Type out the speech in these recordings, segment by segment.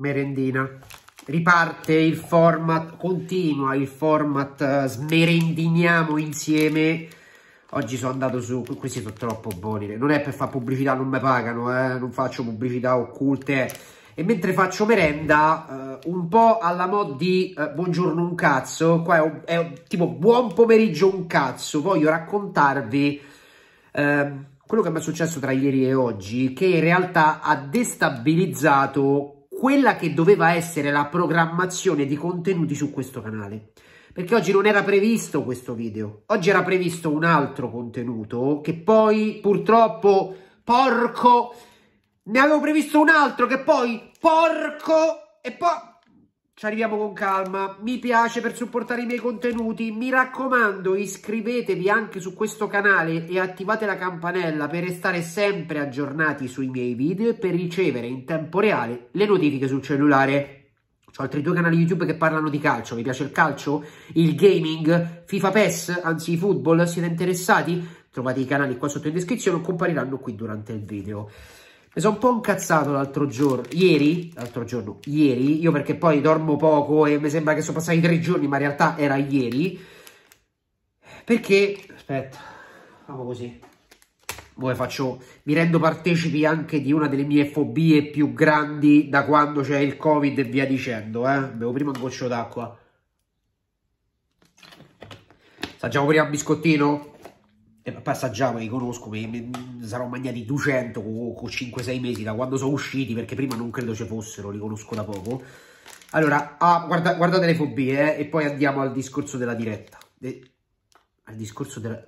merendina. Riparte il format, continua il format, eh, smerendiniamo insieme. Oggi sono andato su, questi sono troppo buoni, non è per fare pubblicità, non mi pagano, eh? non faccio pubblicità occulte. E mentre faccio merenda, eh, un po' alla mod di eh, buongiorno un cazzo, qua è, un, è un, tipo buon pomeriggio un cazzo, voglio raccontarvi ehm, quello che mi è successo tra ieri e oggi, che in realtà ha destabilizzato quella che doveva essere la programmazione di contenuti su questo canale. Perché oggi non era previsto questo video, oggi era previsto un altro contenuto che poi purtroppo, porco, ne avevo previsto un altro che poi, porco, e poi ci arriviamo con calma. Mi piace per supportare i miei contenuti. Mi raccomando, iscrivetevi anche su questo canale e attivate la campanella per restare sempre aggiornati sui miei video e per ricevere in tempo reale le notifiche sul cellulare. Ho altri due canali YouTube che parlano di calcio. Vi piace il calcio? Il gaming? FIFA PES? Anzi, football? Siete interessati? Trovate i canali qua sotto in descrizione o compariranno qui durante il video. Mi sono un po' incazzato l'altro giorno, ieri, l'altro giorno, ieri, io perché poi dormo poco e mi sembra che sono passati tre giorni, ma in realtà era ieri, perché, aspetta, facciamo così, Ora faccio, mi rendo partecipi anche di una delle mie fobie più grandi da quando c'è il covid e via dicendo, eh, bevo prima un goccio d'acqua, Saggiamo prima un biscottino? e eh, passaggiamo li conosco, mi, mi, sarò mangiati 200 con co 5-6 mesi da quando sono usciti, perché prima non credo ci fossero, li conosco da poco. Allora, ah, guarda, guardate le fobie, eh, e poi andiamo al discorso della diretta. De, eh, al discorso della...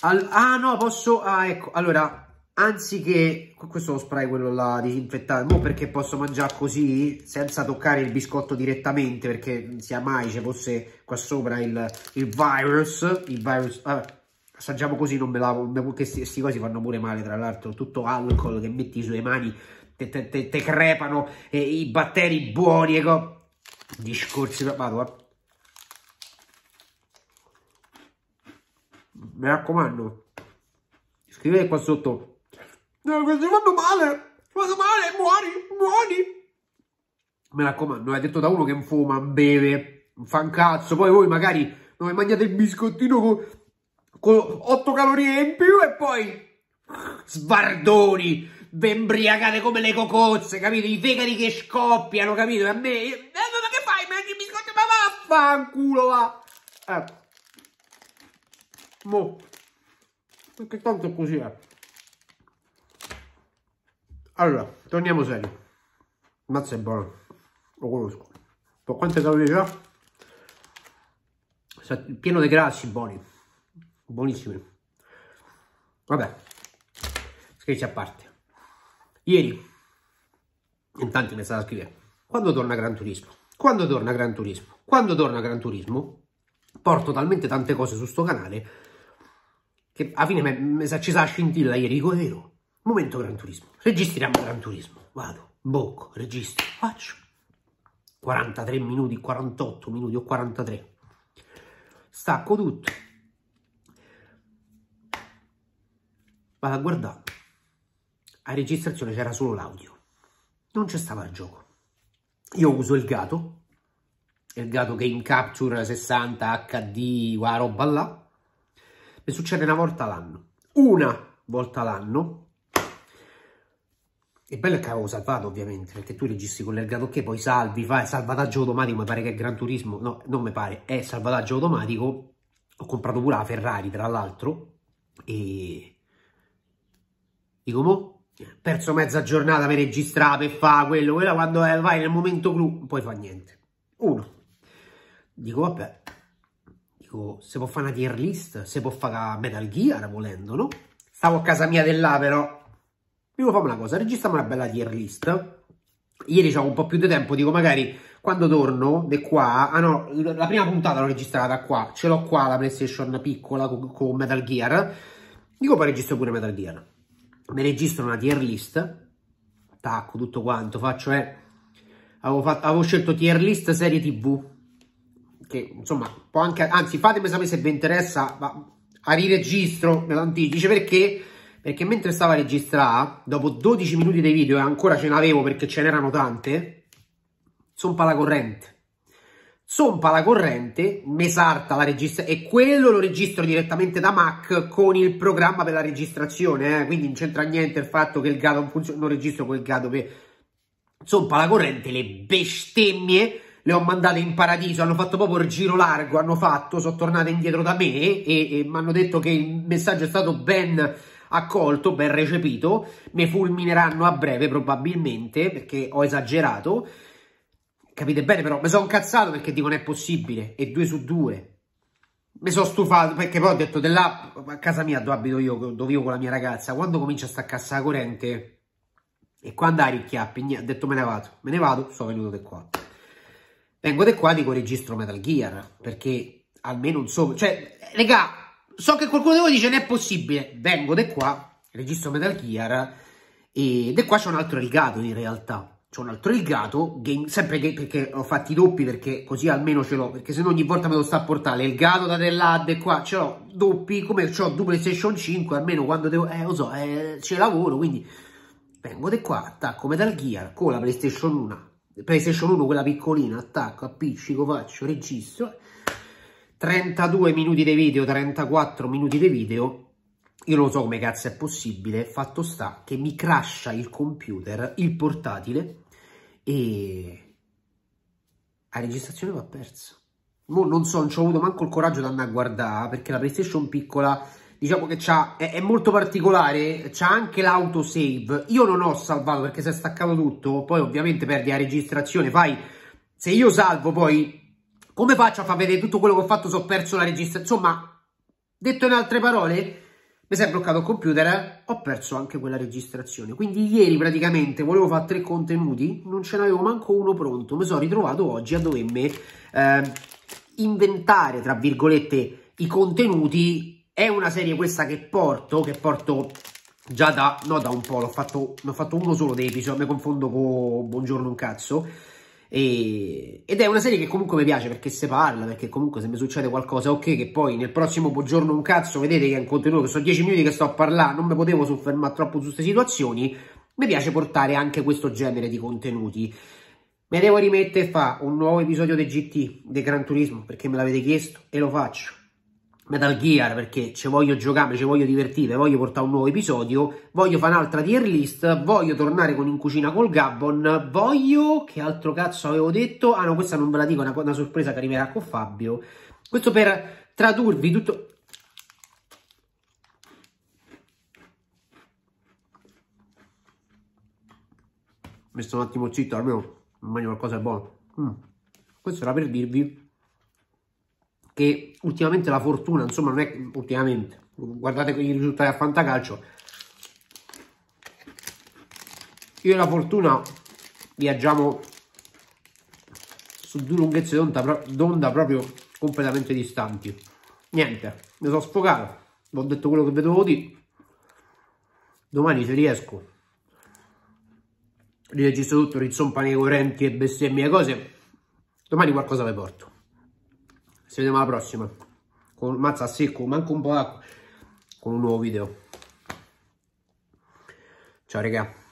Al, ah no, posso... Ah, ecco, allora anziché questo lo spray quello là disinfettato mo perché posso mangiare così senza toccare il biscotto direttamente perché non sia mai ci fosse qua sopra il, il virus il virus vabbè, assaggiamo così non me la questi, questi cosi fanno pure male tra l'altro tutto alcol che metti sulle mani te, te, te, te crepano e, i batteri buoni e ecco. discorsi vado eh. mi raccomando scrivete qua sotto Stai fanno male! Fanno male, muori, muori! Mi raccomando, è detto da uno che fuma, beve, fa un cazzo. Poi voi magari non vi mangiate il biscottino con, con 8 calorie in più e poi... Sbardoni! ve imbriagate come le cocozze, capito? I fegari che scoppiano, capito? A me... Eh, ma che fai? Mangi il biscotto? Ma vaffanculo, va! Ecco. Mo. Perché tanto è così, eh allora torniamo seri mazza è buono lo conosco per quante calorie c'ha pieno di grassi buoni buonissimi vabbè scherzi a parte ieri in tanti mi stava a scrivere quando torna Gran Turismo quando torna Gran Turismo quando torna Gran Turismo porto talmente tante cose su sto canale che alla fine mi sa ci sa scintilla ieri dico è vero Momento Gran Turismo. Registriamo Gran Turismo. Vado, bocco, registro, faccio. 43 minuti, 48 minuti o 43. Stacco tutto. Vado a guardare. A registrazione c'era solo l'audio. Non c'è stava il gioco. Io uso il gato. Il gato che in Capture 60 HD, quella roba là. Mi succede una volta l'anno. Una volta l'anno e bello è che avevo salvato ovviamente, perché tu registri con l'ergato che poi salvi, fai salvataggio automatico, mi pare che è Gran Turismo, no, non mi pare, è salvataggio automatico. Ho comprato pure la Ferrari, tra l'altro, e... Dico, mo, perso mezza giornata per registrare, per fare quello, quella, quando è, vai nel momento clou, poi fa niente. Uno. Dico, vabbè, dico, se può fare una tier list, se può fare Metal Gear, volendo, no? Stavo a casa mia dell'A, però Prima facciamo una cosa, registriamo una bella tier list. Ieri ho un po' più di tempo, dico magari quando torno di qua, ah no, la prima puntata l'ho registrata qua, ce l'ho qua la PlayStation piccola con, con Metal Gear. Dico poi registro pure Metal Gear. Mi registro una tier list, tacco tutto quanto, faccio eh. Avevo, fatto, avevo scelto tier list serie tv che insomma può anche anzi fatemi sapere se vi interessa ma a riregistro me lo dice perché perché mentre stava a registrare, dopo 12 minuti dei video e ancora ce n'avevo perché ce n'erano tante, zompa la corrente. Zompa la corrente, me salta la registrazione e quello lo registro direttamente da Mac con il programma per la registrazione, eh? quindi non c'entra niente il fatto che il gado non funziona, non registro quel gado per... Zompa la corrente, le bestemmie le ho mandate in paradiso, hanno fatto proprio il giro largo, hanno fatto, sono tornate indietro da me e, e mi hanno detto che il messaggio è stato ben accolto, ben recepito, mi fulmineranno a breve probabilmente perché ho esagerato. Capite bene però, mi sono incazzato perché dico non è possibile, e due su due. Mi sono stufato perché poi ho detto della casa mia dove abito io, dove io con la mia ragazza, quando comincia a staccare la corrente e quando ha ricchiappi, ho detto me ne vado, me ne vado, sono venuto da qua. Vengo da qua dico registro Metal Gear, perché almeno un so, cioè, regà, So che qualcuno di voi dice, non è possibile. Vengo da qua, registro Metal Gear, e da qua c'è un altro rigato in realtà c'è un altro ilgato, game, sempre che, perché ho fatto i doppi perché così almeno ce l'ho, perché se no ogni volta me lo sta a portare il gato da dell'ad e qua ce l'ho doppi, come ho due PlayStation 5, almeno quando devo, eh lo so, eh, ci lavoro, quindi vengo di qua, attacco Metal Gear con la PlayStation 1, PlayStation 1 quella piccolina, attacco, appiccico, faccio, registro 32 minuti di video, 34 minuti di video, io non so come cazzo è possibile, fatto sta che mi crasha il computer, il portatile e la registrazione va persa. Mo non so, non ci ho avuto manco il coraggio di andare a guardare perché la PlayStation piccola, diciamo che è, è, molto particolare, c'ha anche l'autosave. Io non ho salvato perché si è staccato tutto, poi ovviamente perdi la registrazione, fai... Se io salvo poi come faccio a far vedere tutto quello che ho fatto se ho perso la registrazione? Insomma, detto in altre parole, mi si è bloccato il computer, eh? ho perso anche quella registrazione. Quindi ieri praticamente volevo fare tre contenuti, non ce n'avevo manco uno pronto. Mi sono ritrovato oggi a dovermi eh, inventare, tra virgolette, i contenuti. È una serie questa che porto, che porto già da, no, da un po', l'ho fatto, l'ho fatto uno solo dei episodi, mi confondo con Buongiorno un cazzo e, ed è una serie che comunque mi piace perché se parla, perché comunque se mi succede qualcosa, ok, che poi nel prossimo giorno un cazzo, vedete che è un contenuto che sono 10 minuti che sto a parlare, non mi potevo soffermare troppo su queste situazioni, mi piace portare anche questo genere di contenuti. Mi devo rimettere e fa un nuovo episodio del GT, di Gran Turismo, perché me l'avete chiesto e lo faccio. Metal Gear perché ci voglio giocare, ci voglio divertire, voglio portare un nuovo episodio, voglio fare un'altra tier list, voglio tornare con In Cucina col Gabon, voglio... che altro cazzo avevo detto? Ah no, questa non ve la dico, è una, una sorpresa che arriverà con Fabio. Questo per tradurvi tutto... Mi sto un attimo zitto, almeno mangio qualcosa di buono. Mm. Questo era per dirvi che ultimamente la fortuna, insomma, non è ultimamente, guardate i risultati a fantacalcio. Io e la fortuna viaggiamo su due lunghezze d'onda, proprio completamente distanti. Niente, mi sono sfogato, ho detto quello che vi dovevo dire. Domani se riesco riregistro tutto, rizzo un nei correnti e bestemmie e cose. Domani qualcosa ve porto. Ci vediamo alla prossima. Con, mazza a secco, manco un po' d'acqua. Con un nuovo video. Ciao raga.